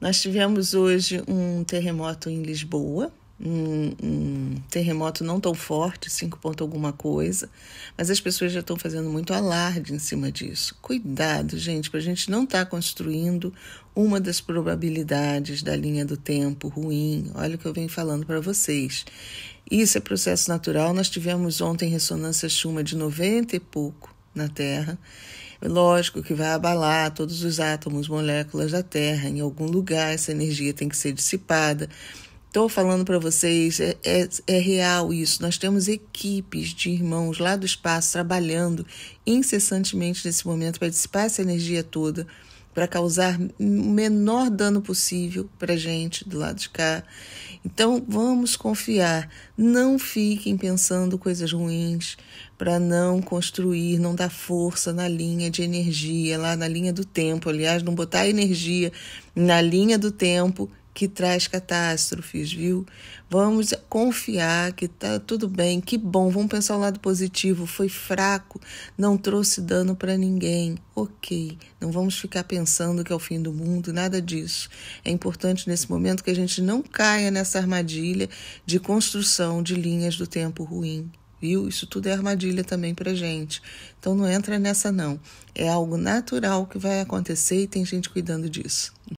Nós tivemos hoje um terremoto em Lisboa, um, um, terremoto não tão forte, 5 ponto alguma coisa, mas as pessoas já estão fazendo muito alarde em cima disso. Cuidado, gente, para a gente não estar tá construindo uma das probabilidades da linha do tempo ruim. Olha o que eu venho falando para vocês. Isso é processo natural. Nós tivemos ontem ressonância chuma de 90 e pouco na Terra. É lógico que vai abalar todos os átomos, moléculas da Terra. Em algum lugar essa energia tem que ser dissipada. Estou falando para vocês, é, é, é, real isso. Nós temos equipes de irmãos lá do espaço trabalhando incessantemente nesse momento para dissipar essa energia toda para causar o menor dano possível para gente do lado de cá. Então vamos confiar, não fiquem pensando coisas ruins para não construir, não dar força na linha de energia, lá na linha do tempo, aliás, não botar energia na linha do tempo que traz catástrofes, viu? Vamos confiar que tá tudo bem, que bom, vamos pensar o lado positivo. Foi fraco, não trouxe dano para ninguém. Ok, não vamos ficar pensando que é o fim do mundo, nada disso. É importante nesse momento que a gente não caia nessa armadilha de construção de linhas do tempo ruim viu? Isso tudo é armadilha também para gente. Então não entra nessa não. É algo natural que vai acontecer e tem gente cuidando disso.